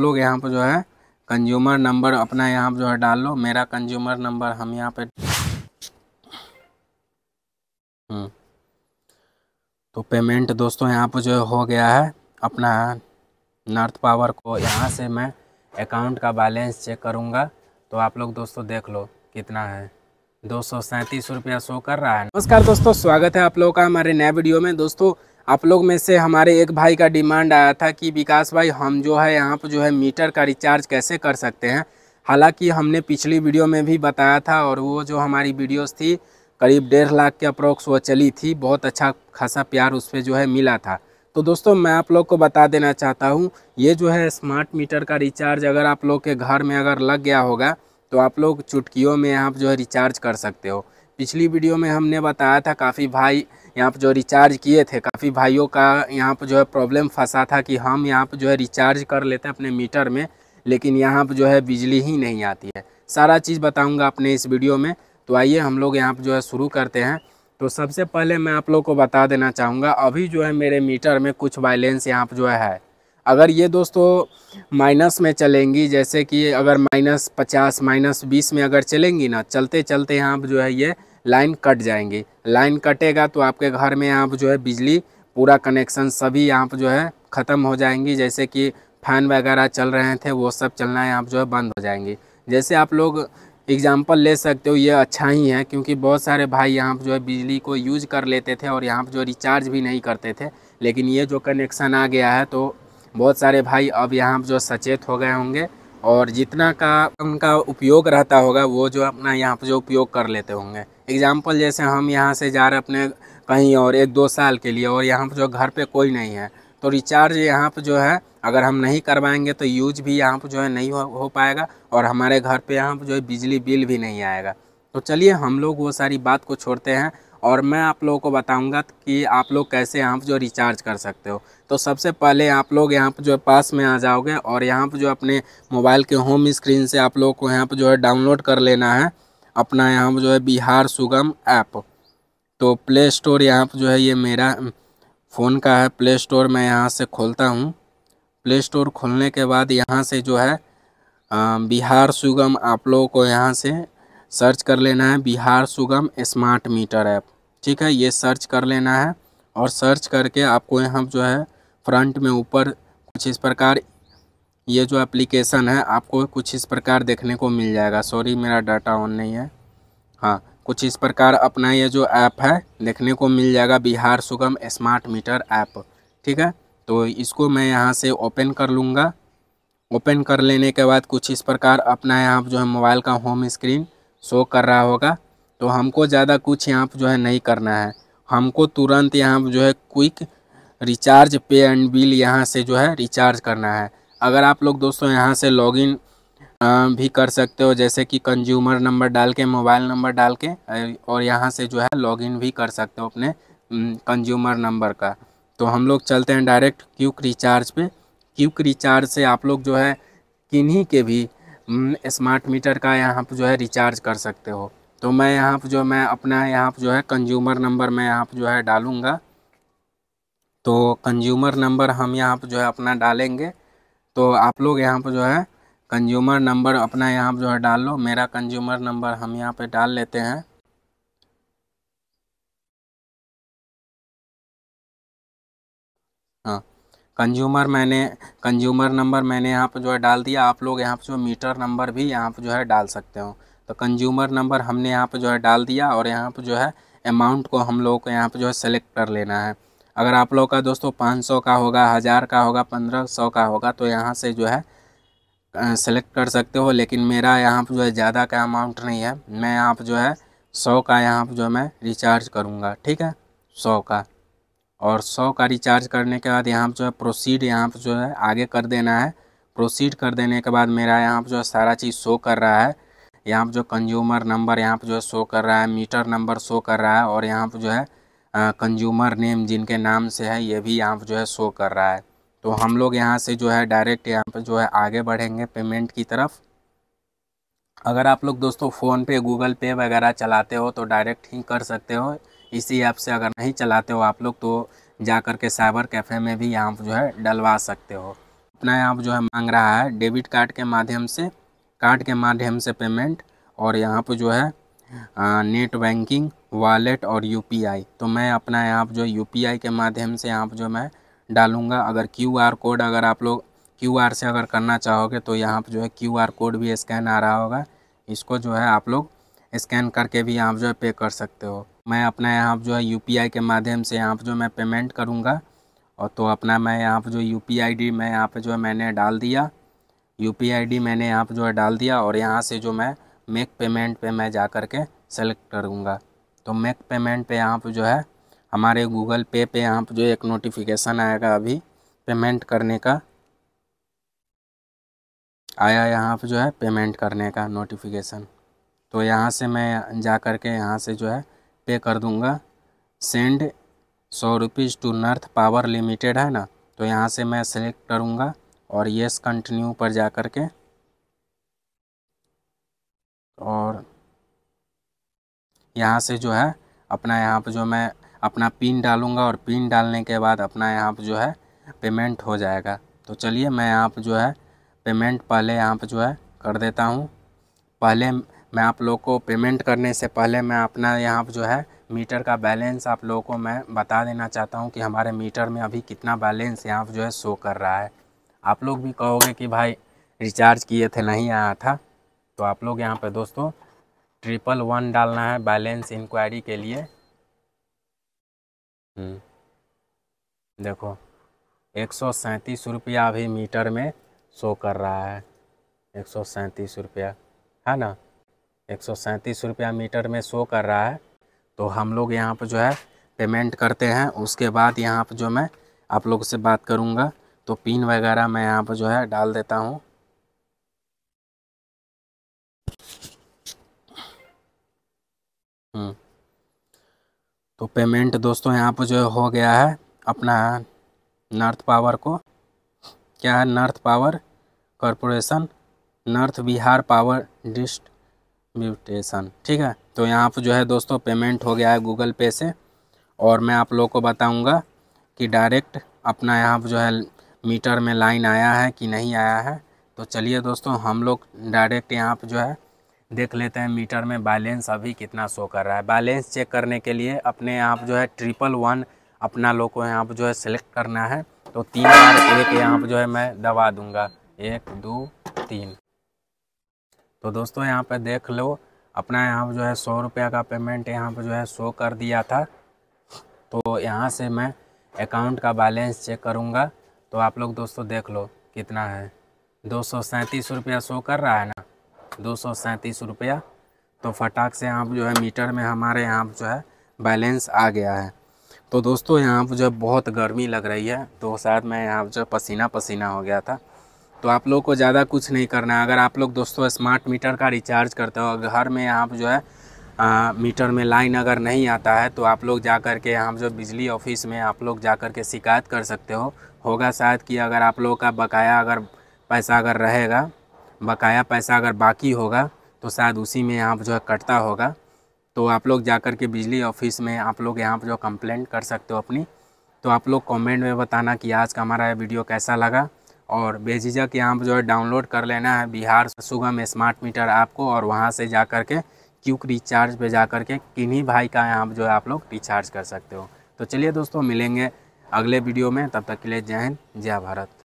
लोग यहाँ पर जो है कंज्यूमर नंबर अपना यहाँ पर जो है डाल लो मेरा कंज्यूमर नंबर हम यहाँ पे हम्म। तो पेमेंट दोस्तों यहाँ पर जो हो गया है अपना नॉर्थ पावर को यहाँ से मैं अकाउंट का बैलेंस चेक करूँगा तो आप लोग दोस्तों देख लो कितना है दो सौ सैंतीस रुपया शो कर रहा है नमस्कार दोस्तों स्वागत है आप लोगों का हमारे नए वीडियो में दोस्तों आप लोग में से हमारे एक भाई का डिमांड आया था कि विकास भाई हम जो है यहाँ पर जो है मीटर का रिचार्ज कैसे कर सकते हैं हालांकि हमने पिछली वीडियो में भी बताया था और वो जो हमारी वीडियोस थी करीब डेढ़ लाख के अप्रोक्स वो चली थी बहुत अच्छा खासा प्यार उस पर जो है मिला था तो दोस्तों मैं आप लोग को बता देना चाहता हूँ ये जो है स्मार्ट मीटर का रिचार्ज अगर आप लोग के घर में अगर लग गया होगा तो आप लोग चुटकियों में आप जो है रिचार्ज कर सकते हो पिछली वीडियो में हमने बताया था काफ़ी भाई यहाँ पर जो रिचार्ज किए थे काफ़ी भाइयों का यहाँ पर जो है प्रॉब्लम फंसा था कि हम यहाँ पर जो है रिचार्ज कर लेते हैं अपने मीटर में लेकिन यहाँ पर जो है बिजली ही नहीं आती है सारा चीज़ बताऊँगा अपने इस वीडियो में तो आइए हम लोग यहाँ पर जो है शुरू करते हैं तो सबसे पहले मैं आप लोग को बता देना चाहूँगा अभी जो है मेरे मीटर में कुछ वायलेंस यहाँ पर जो है अगर ये दोस्तों माइनस में चलेंगी जैसे कि अगर माइनस पचास माइनस बीस में अगर चलेंगी ना चलते चलते यहाँ पर जो है ये लाइन कट जाएंगे लाइन कटेगा तो आपके घर में यहाँ पर जो है बिजली पूरा कनेक्शन सभी यहाँ पर जो है ख़त्म हो जाएंगी जैसे कि फैन वगैरह चल रहे थे वो सब चलना यहाँ जो है बंद हो जाएंगी जैसे आप लोग एग्ज़ाम्पल ले सकते हो ये अच्छा ही है क्योंकि बहुत सारे भाई यहाँ पर जो है बिजली को यूज कर लेते थे और यहाँ पर जो रिचार्ज भी नहीं करते थे लेकिन ये जो कनेक्शन आ गया है तो बहुत सारे भाई अब यहाँ पर जो सचेत हो गए होंगे और जितना का उनका उपयोग रहता होगा वो जो अपना यहाँ पर जो उपयोग कर लेते होंगे एग्ज़ाम्पल जैसे हम यहाँ से जा रहे अपने कहीं और एक दो साल के लिए और यहाँ पर जो घर पे कोई नहीं है तो रिचार्ज यहाँ पर जो है अगर हम नहीं करवाएंगे तो यूज भी यहाँ पर जो है नहीं हो, हो पाएगा और हमारे घर पे यहाँ पर जो है बिजली बिल भी नहीं आएगा तो चलिए हम लोग वो सारी बात को छोड़ते हैं और मैं आप लोगों को बताऊंगा कि आप लोग कैसे यहाँ पर जो रिचार्ज कर सकते हो तो सबसे पहले आप लोग यहाँ पर जो है पास में आ जाओगे और यहाँ पर जो अपने मोबाइल के होम स्क्रीन से आप लोगों को यहाँ पर जो है डाउनलोड कर लेना है अपना यहाँ पर जो है बिहार सुगम ऐप तो प्ले स्टोर यहाँ पर जो है ये मेरा फ़ोन का है प्ले स्टोर मैं यहाँ से खोलता हूँ प्ले स्टोर खोलने के बाद यहाँ से जो है बिहार सुगम आप लोगों को यहाँ से सर्च कर लेना है बिहार सुगम स्मार्ट मीटर ऐप ठीक है ये सर्च कर लेना है और सर्च करके आपको यहाँ जो है फ्रंट में ऊपर कुछ इस प्रकार ये जो एप्लीकेशन है आपको कुछ इस प्रकार देखने को मिल जाएगा सॉरी मेरा डाटा ऑन नहीं है हाँ कुछ इस प्रकार अपना ये जो ऐप है देखने को मिल जाएगा बिहार सुगम स्मार्ट मीटर ऐप ठीक है तो इसको मैं यहाँ से ओपन कर लूँगा ओपन कर लेने के बाद कुछ इस प्रकार अपना यहाँ जो है मोबाइल का होम स्क्रीन शो कर रहा होगा तो हमको ज़्यादा कुछ यहाँ जो है नहीं करना है हमको तुरंत यहाँ जो है quick recharge pay and bill यहाँ से जो है रिचार्ज करना है अगर आप लोग दोस्तों यहाँ से लॉगिन भी कर सकते हो जैसे कि कंज्यूमर नंबर डाल के मोबाइल नंबर डाल के और यहाँ से जो है लॉगिन भी कर सकते हो अपने कंज्यूमर नंबर का तो हम लोग चलते हैं डायरेक्ट क्यूक रिचार्ज पे क्यूक रिचार्ज से आप लोग जो है किन्हीं के भी स्मार्ट मीटर का यहाँ पर जो है रिचार्ज कर सकते हो तो मैं यहाँ पर जो मैं अपना यहाँ पर जो है कंज्यूमर नंबर मैं यहाँ पर जो है डालूँगा तो कंज्यूमर नंबर हम यहाँ पर जो है अपना डालेंगे तो आप लोग यहाँ पर जो है कंज्यूमर नंबर अपना यहाँ पर जो है डाल लो मेरा कंज्यूमर नंबर हम यहाँ पे डाल लेते हैं हाँ कंज्यूमर मैंने कंज्यूमर नंबर मैंने यहाँ पर जो है डाल दिया आप लोग यहाँ पर जो मीटर नंबर भी यहाँ पर जो है डाल सकते हो तो कंज्यूमर नंबर हमने यहाँ पर जो है डाल दिया और यहाँ पर जो है अमाउंट को हम लोग को यहाँ पर जो है सेलेक्ट कर लेना है अगर आप लोग का दोस्तों पाँच सौ का होगा हज़ार का होगा पंद्रह सौ का होगा तो यहाँ से जो है सेलेक्ट कर सकते हो लेकिन मेरा यहाँ पर जो है ज़्यादा का अमाउंट नहीं है मैं यहाँ पर जो है सौ का यहाँ पर जो मैं रिचार्ज करूँगा ठीक है सौ का और सौ का रिचार्ज करने के बाद यहाँ पर जो है प्रोसीड यहाँ पर जो है आगे कर देना है प्रोसीड कर देने के बाद मेरा यहाँ पर जो है सारा चीज़ शो कर रहा है यहाँ पर जो कंज्यूमर नंबर यहाँ पर जो है शो कर रहा है मीटर नंबर शो कर रहा है और यहाँ पर जो है कंज्यूमर नेम जिनके नाम से है ये भी यहाँ जो है शो कर रहा है तो हम लोग यहाँ से जो है डायरेक्ट यहाँ पर जो है आगे बढ़ेंगे पेमेंट की तरफ अगर आप लोग दोस्तों फ़ोन पे गूगल पे वगैरह चलाते हो तो डायरेक्ट ही कर सकते हो इसी ऐप से अगर नहीं चलाते हो आप लोग तो जा कर के साइबर कैफ़े में भी यहाँ जो है डलवा सकते हो अपना यहाँ जो है मांग रहा है डेबिट कार्ड के माध्यम से कार्ड के माध्यम से पेमेंट और यहाँ पर जो है नेट बैंकिंग वॉलेट और यू तो मैं अपना यहाँ जो यू के माध्यम से यहाँ जो मैं डालूँगा अगर क्यू कोड अगर आप लोग क्यू से अगर करना चाहोगे तो यहाँ पर जो है क्यू कोड भी स्कैन आ रहा होगा इसको जो है आप लोग स्कैन करके भी आप जो है पे कर सकते हो मैं अपना यहाँ जो है यू के माध्यम से यहाँ पर जो मैं पेमेंट करूँगा और तो अपना मैं यहाँ पर जो यू पी आई डी मैं यहाँ पर जो है मैंने डाल दिया यू पी आई डी मैंने यहाँ पर जो है डाल दिया और यहाँ से जो मैं मेक पेमेंट पे मैं जा कर के सेलेक्ट करूँगा तो मेक पेमेंट पे यहाँ पर जो है हमारे गूगल पे पे यहाँ पर जो एक नोटिफिकेशन आएगा अभी पेमेंट करने का आया यहाँ पर जो है पेमेंट करने का नोटिफिकेशन तो यहाँ से मैं जा कर के यहाँ से जो है पे कर दूँगा सेंड सौ rupees to North power limited है ना तो यहाँ से मैं सेलेक्ट करूँगा और येस कंटिन्यू पर जा कर के और यहाँ से जो है अपना यहाँ पर जो मैं अपना पिन डालूँगा और पिन डालने के बाद अपना यहाँ पर जो है पेमेंट हो जाएगा तो चलिए मैं यहाँ पर जो है पेमेंट पहले यहाँ पर जो है कर देता हूँ पहले मैं आप लोग को पेमेंट करने से पहले मैं अपना यहाँ पर जो है मीटर का बैलेंस आप लोगों को मैं बता देना चाहता हूँ कि हमारे मीटर में अभी कितना बैलेंस यहाँ जो है शो कर रहा है आप लोग भी कहोगे कि भाई रिचार्ज किए थे नहीं आया था तो आप लोग यहाँ पर दोस्तों ट्रिपल वन डालना है बैलेंस इंक्वायरी के लिए हम्म। देखो एक सौ सैंतीस रुपया अभी मीटर में शो कर रहा है एक सौ सैंतीस रुपया है ना एक सौ सैंतीस रुपया मीटर में शो कर रहा है तो हम लोग यहाँ पर जो है पेमेंट करते हैं उसके बाद यहाँ पर जो मैं आप लोग से बात करूँगा तो पिन वगैरह मैं यहाँ पर जो है डाल देता हूँ तो पेमेंट दोस्तों यहाँ पर जो हो गया है अपना नॉर्थ पावर को क्या है North power corporation North Bihar power distribution ठीक है तो यहाँ पर जो है दोस्तों पेमेंट हो गया है गूगल पे से और मैं आप लोगों को बताऊँगा कि डायरेक्ट अपना यहाँ पर जो है मीटर में लाइन आया है कि नहीं आया है तो चलिए दोस्तों हम लोग डायरेक्ट यहाँ पर जो है देख लेते हैं मीटर में बैलेंस अभी कितना शो कर रहा है बैलेंस चेक करने के लिए अपने आप जो है ट्रिपल वन अपना लोग को यहाँ पर जो है सेलेक्ट करना है तो तीन बार एक यहाँ पर जो है मैं दबा दूँगा एक दो तीन तो दोस्तों यहाँ पर देख लो अपना यहाँ पर जो है सौ रुपया का पेमेंट यहाँ पर जो है शो कर दिया था तो यहाँ से मैं अकाउंट का बैलेंस चेक करूँगा तो आप लोग दोस्तों देख लो कितना है दो सौ सैंतीस रुपया शो कर रहा है ना दो सौ सैंतीस रुपया तो फटाक से आप जो है मीटर में हमारे यहाँ जो है बैलेंस आ गया है तो दोस्तों यहाँ पर जो है बहुत गर्मी लग रही है तो शायद मैं यहाँ पर जो पसीना पसीना हो गया था तो आप लोग को ज़्यादा कुछ नहीं करना है अगर आप लोग दोस्तों स्मार्ट मीटर का रिचार्ज करते हो घर में यहाँ पर जो है आ, मीटर में लाइन अगर नहीं आता है तो आप लोग जा कर के यहाँ जो बिजली ऑफिस में आप लोग जा कर के शिकायत कर सकते हो होगा शायद कि अगर आप लोगों का बकाया अगर पैसा अगर रहेगा बकाया पैसा अगर बाकी होगा तो शायद उसी में यहाँ पर जो है कटता होगा तो आप लोग जा कर के बिजली ऑफिस में आप लोग यहाँ पर जो कंप्लेंट कर सकते हो अपनी तो आप लोग कमेंट में बताना कि आज का हमारा वीडियो कैसा लगा और बेझिझक यहाँ पर जो है डाउनलोड कर लेना है बिहार सुगम स्मार्ट मीटर ऐप को और वहाँ से जा कर के क्यूक रिचार्ज पे जा कर के किन्हीं भाई का यहाँ पर जो है आप लोग रिचार्ज कर सकते हो तो चलिए दोस्तों मिलेंगे अगले वीडियो में तब तक के लिए जय हिंद जय भारत